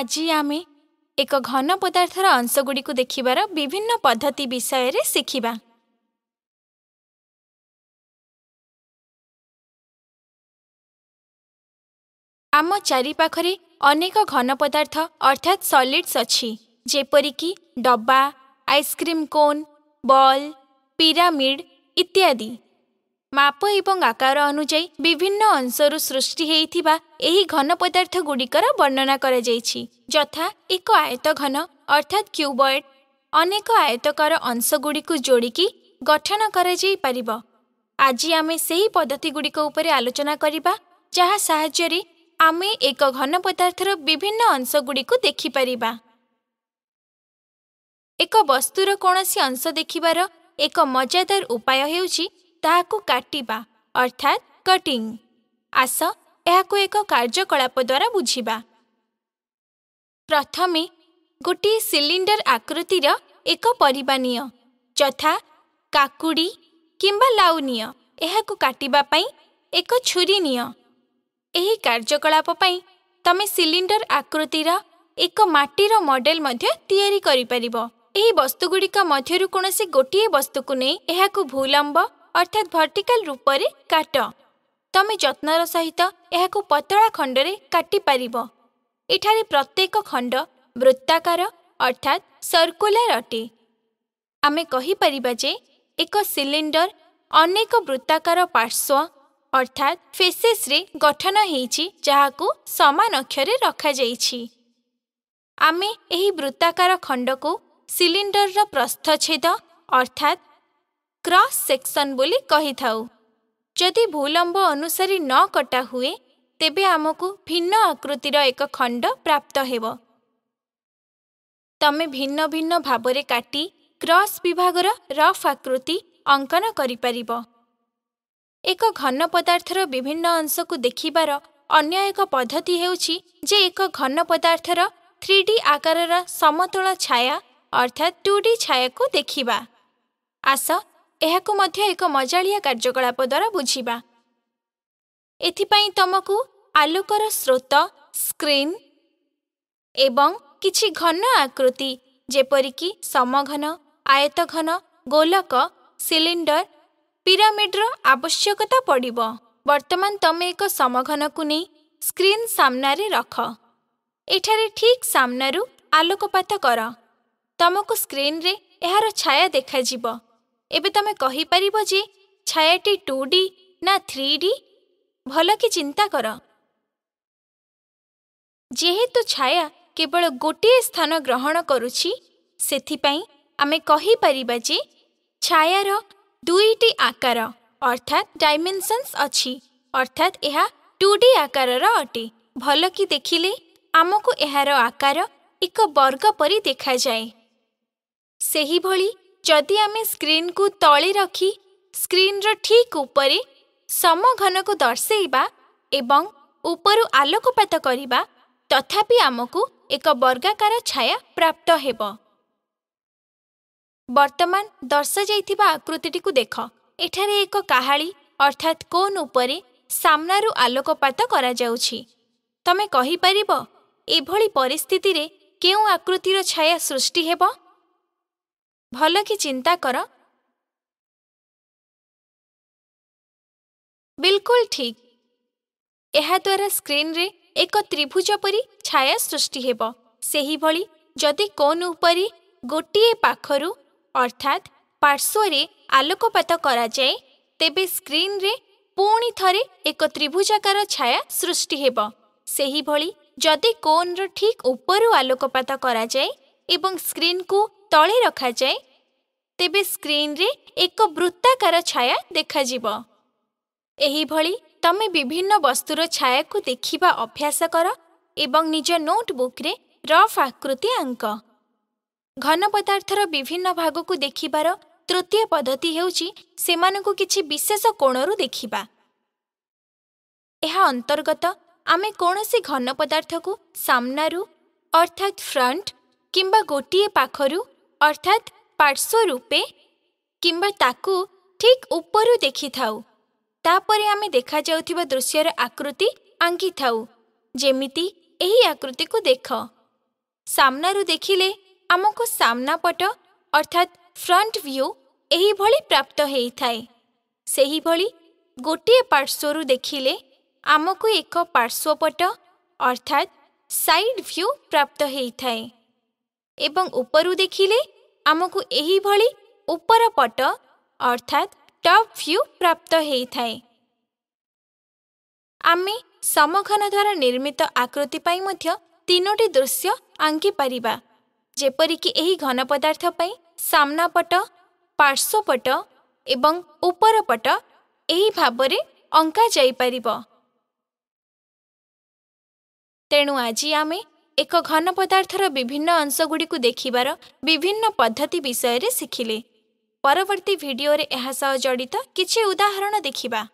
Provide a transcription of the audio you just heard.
ଆଜି ଆମେ ଏକ ଘନ ପଦାର୍ଥର ଅଂଶଗୁଡ଼ିକୁ ଦେଖିବାର ବିଭିନ୍ନ ପଦ୍ଧତି ବିଷୟରେ ଶିଖିବା ଆମ ଚାରିପାଖରେ ଅନେକ ଘନ ପଦାର୍ଥ ଅର୍ଥାତ୍ ସଲିଡ୍ସ ଅଛି ଯେପରିକି ଡବା ଆଇସ୍କ୍ରିମ୍ କୋନ୍ ବଲ୍ ପିରାମିଡ୍ ଇତ୍ୟାଦି ମାପ ଏବଂ ଆକାର ଅନୁଯାୟୀ ବିଭିନ୍ନ ଅଂଶରୁ ସୃଷ୍ଟି ହୋଇଥିବା ଏହି ଘନ ପଦାର୍ଥଗୁଡ଼ିକର ବର୍ଣ୍ଣନା କରାଯାଇଛି ଯଥା ଏକ ଆୟତ ଘନ ଅର୍ଥାତ୍ କ୍ୟୁବଏଡ୍ ଅନେକ ଆୟତକର ଅଂଶଗୁଡ଼ିକୁ ଯୋଡ଼ିକି ଗଠନ କରାଯାଇପାରିବ ଆଜି ଆମେ ସେହି ପଦ୍ଧତିଗୁଡ଼ିକ ଉପରେ ଆଲୋଚନା କରିବା ଯାହା ସାହାଯ୍ୟରେ ଆମେ ଏକ ଘନ ପଦାର୍ଥର ବିଭିନ୍ନ ଅଂଶଗୁଡ଼ିକୁ ଦେଖିପାରିବା ଏକ ବସ୍ତୁର କୌଣସି ଅଂଶ ଦେଖିବାର ଏକ ମଜାଦାର ଉପାୟ ହେଉଛି ତାହାକୁ କାଟିବା ଅର୍ଥାତ୍ କଟିଂ ଆସ ଏହାକୁ ଏକ କାର୍ଯ୍ୟକଳାପ ଦ୍ୱାରା ବୁଝିବା ପ୍ରଥମେ ଗୋଟିଏ ସିଲିଣ୍ଡର ଆକୃତିର ଏକ ପରିବା ନିଅ ଯଥା କାକୁଡ଼ି କିମ୍ବା ଲାଉ ନିଅ ଏହାକୁ କାଟିବା ପାଇଁ ଏକ ଛୁରୀ ନିଅ ଏହି କାର୍ଯ୍ୟକଳାପ ପାଇଁ ତମେ ସିଲିଣ୍ଡର ଆକୃତିର ଏକ ମାଟିର ମଡେଲ ମଧ୍ୟ ତିଆରି କରିପାରିବ ଏହି ବସ୍ତୁଗୁଡ଼ିକ ମଧ୍ୟରୁ କୌଣସି ଗୋଟିଏ ବସ୍ତୁକୁ ନେଇ ଏହାକୁ ଭୂଲମ୍ବ ଅର୍ଥାତ୍ ଭର୍ଟିକାଲ ରୂପରେ କାଟ ତମେ ଯତ୍ନର ସହିତ ଏହାକୁ ପତଳା ଖଣ୍ଡରେ କାଟିପାରିବ ଏଠାରେ ପ୍ରତ୍ୟେକ ଖଣ୍ଡ ବୃତ୍ତାକାର ଅର୍ଥାତ୍ ସର୍କୁଲାର ଅଟେ ଆମେ କହିପାରିବା ଯେ ଏକ ସିଲିଣ୍ଡର ଅନେକ ବୃତ୍ତାକାର ପାର୍ଶ୍ୱ ଅର୍ଥାତ୍ ଫେସେସ୍ରେ ଗଠନ ହେଇଛି ଯାହାକୁ ସମାନ ଅକ୍ଷରେ ରଖାଯାଇଛି ଆମେ ଏହି ବୃତ୍ତାକାର ଖଣ୍ଡକୁ ସିଲିଣ୍ଡରର ପ୍ରସ୍ଥଛେଦ ଅର୍ଥାତ୍ କ୍ରସ୍ ସେକ୍ସନ୍ ବୋଲି କହିଥାଉ ଯଦି ଭୂଲମ୍ବ ଅନୁସାରେ ନ କଟା ହୁଏ ତେବେ ଆମକୁ ଭିନ୍ନ ଆକୃତିର ଏକ ଖଣ୍ଡ ପ୍ରାପ୍ତ ହେବ ତମେ ଭିନ୍ନ ଭିନ୍ନ ଭାବରେ କାଟି କ୍ରସ୍ ବିଭାଗର ରଫ୍ ଆକୃତି ଅଙ୍କନ କରିପାରିବ ଏକ ଘନ ପଦାର୍ଥର ବିଭିନ୍ନ ଅଂଶକୁ ଦେଖିବାର ଅନ୍ୟ ଏକ ପଦ୍ଧତି ହେଉଛି ଯେ ଏକ ଘନ ପଦାର୍ଥର ଥ୍ରୀ ଡି ଆକାରର ସମତଳ ଛାୟା ଅର୍ଥାତ୍ ଟୁ ଡି ଛାୟାକୁ ଦେଖିବା ଆସ ଏହାକୁ ମଧ୍ୟ ଏକ ମଜାଳିଆ କାର୍ଯ୍ୟକଳାପ ଦ୍ୱାରା ବୁଝିବା ଏଥିପାଇଁ ତମକୁ ଆଲୋକର ସ୍ରୋତ ସ୍କ୍ରିନ୍ ଏବଂ କିଛି ଘନ ଆକୃତି ଯେପରିକି ସମଘନ ଆୟତଘନ ଗୋଲକ ସିଲିଣ୍ଡର ପିରାମିଡ଼ର ଆବଶ୍ୟକତା ପଡ଼ିବ ବର୍ତ୍ତମାନ ତମେ ଏକ ସମଘନକୁ ନେଇ ସ୍କ୍ରିନ୍ ସାମ୍ନାରେ ରଖ ଏଠାରେ ଠିକ୍ ସାମ୍ନାରୁ ଆଲୋକପାତ କର ତମକୁ ସ୍କ୍ରିନ୍ରେ ଏହାର ଛାୟା ଦେଖାଯିବ ଏବେ ତମେ କହିପାରିବ ଯେ ଛାୟାଟି ଟୁ ଡି ନା ଥ୍ରୀ ଡି ଭଲ କି ଚିନ୍ତା କର ଯେହେତୁ ଛାୟା କେବଳ ଗୋଟିଏ ସ୍ଥାନ ଗ୍ରହଣ କରୁଛି ସେଥିପାଇଁ ଆମେ କହିପାରିବା ଯେ ଛାୟାର ଦୁଇଟି ଆକାର ଅର୍ଥାତ୍ ଡାଇମେନ୍ସନ୍ସ ଅଛି ଅର୍ଥାତ୍ ଏହା ଟୁ ଡି ଆକାରର ଅଟେ ଭଲ କି ଦେଖିଲେ ଆମକୁ ଏହାର ଆକାର ଏକ ବର୍ଗ ପରି ଦେଖାଯାଏ ସେହିଭଳି ଯଦି ଆମେ ସ୍କ୍ରିନ୍କୁ ତଳେ ରଖି ସ୍କ୍ରିନ୍ର ଠିକ୍ ଉପରେ ସମଘନକୁ ଦର୍ଶାଇବା ଏବଂ ଉପରୁ ଆଲୋକପାତ କରିବା ତଥାପି ଆମକୁ ଏକ ବର୍ଗାକାର ଛାୟା ପ୍ରାପ୍ତ ହେବ ବର୍ତ୍ତମାନ ଦର୍ଶାଯାଇଥିବା ଆକୃତିଟିକୁ ଦେଖ ଏଠାରେ ଏକ କାହାଳି ଅର୍ଥାତ୍ କୋନ୍ ଉପରେ ସାମ୍ନାରୁ ଆଲୋକପାତ କରାଯାଉଛି ତମେ କହିପାରିବ ଏଭଳି ପରିସ୍ଥିତିରେ କେଉଁ ଆକୃତିର ଛାୟା ସୃଷ୍ଟି ହେବ ଭଲକି ଚିନ୍ତା କର ବିଲକୁଲ ଠିକ୍ ଏହାଦ୍ୱାରା ସ୍କ୍ରିନ୍ରେ ଏକ ତ୍ରିଭୁଜ ପରି ଛାୟା ସୃଷ୍ଟି ହେବ ସେହିଭଳି ଯଦି କୋନ୍ ଉପରେ ଗୋଟିଏ ପାଖରୁ ଅର୍ଥାତ୍ ପାର୍ଶ୍ୱରେ ଆଲୋକପାତ କରାଯାଏ ତେବେ ସ୍କ୍ରିନ୍ରେ ପୁଣି ଥରେ ଏକ ତ୍ରିଭୁଜାକାର ଛାୟା ସୃଷ୍ଟି ହେବ ସେହିଭଳି ଯଦି କୋନ୍ର ଠିକ୍ ଉପରୁ ଆଲୋକପାତ କରାଯାଏ ଏବଂ ସ୍କ୍ରିନ୍କୁ ତଳେ ରଖାଯାଏ ତେବେ ସ୍କ୍ରିନ୍ରେ ଏକ ବୃତ୍ତାକାର ଛାୟା ଦେଖାଯିବ ଏହିଭଳି ତମେ ବିଭିନ୍ନ ବସ୍ତୁର ଛାୟାକୁ ଦେଖିବା ଅଭ୍ୟାସ କର ଏବଂ ନିଜ ନୋଟବୁକ୍ରେ ରଫ୍ ଆକୃତି ଆଙ୍କ ଘନ ପଦାର୍ଥର ବିଭିନ୍ନ ଭାଗକୁ ଦେଖିବାର ତୃତୀୟ ପଦ୍ଧତି ହେଉଛି ସେମାନଙ୍କୁ କିଛି ବିଶେଷ କୋଣରୁ ଦେଖିବା ଏହା ଅନ୍ତର୍ଗତ ଆମେ କୌଣସି ଘନ ପଦାର୍ଥକୁ ସାମ୍ନାରୁ ଅର୍ଥାତ୍ ଫ୍ରଣ୍ଟ କିମ୍ବା ଗୋଟିଏ ପାଖରୁ ଅର୍ଥାତ୍ ପାର୍ଶ୍ୱ ରୂପେ କିମ୍ବା ତାକୁ ଠିକ୍ ଉପରୁ ଦେଖିଥାଉ ତାପରେ ଆମେ ଦେଖାଯାଉଥିବା ଦୃଶ୍ୟର ଆକୃତି ଆଙ୍କିଥାଉ ଯେମିତି ଏହି ଆକୃତିକୁ ଦେଖ ସାମ୍ନାରୁ ଦେଖିଲେ ଆମକୁ ସାମ୍ନାପଟ ଅର୍ଥାତ୍ ଫ୍ରଣ୍ଟ ଭ୍ୟୁ ଏହିଭଳି ପ୍ରାପ୍ତ ହୋଇଥାଏ ସେହିଭଳି ଗୋଟିଏ ପାର୍ଶ୍ୱରୁ ଦେଖିଲେ ଆମକୁ ଏକ ପାର୍ଶ୍ୱପଟ ଅର୍ଥାତ୍ ସାଇଡ୍ ଭ୍ୟୁ ପ୍ରାପ୍ତ ହୋଇଥାଏ एवं ऊपर देखिले आम एही यही भली ऊपर पट अर्थात टॉप व्यू प्राप्त होता है आम समघन द्वारा निर्मित आकृति परोटे दृश्य आंकी पार जेपरिक घन पदार्थ पर सामना पट पार्श्वपट एवं ऊपर पट यही भाव अंका जापर तेणु आज आमें ଏକ ଘନ ପଦାର୍ଥର ବିଭିନ୍ନ ଅଂଶଗୁଡ଼ିକୁ ଦେଖିବାର ବିଭିନ୍ନ ପଦ୍ଧତି ବିଷୟରେ ଶିଖିଲେ ପରବର୍ତ୍ତୀ ଭିଡ଼ିଓରେ ଏହା ସହ ଜଡ଼ିତ କିଛି ଉଦାହରଣ ଦେଖିବା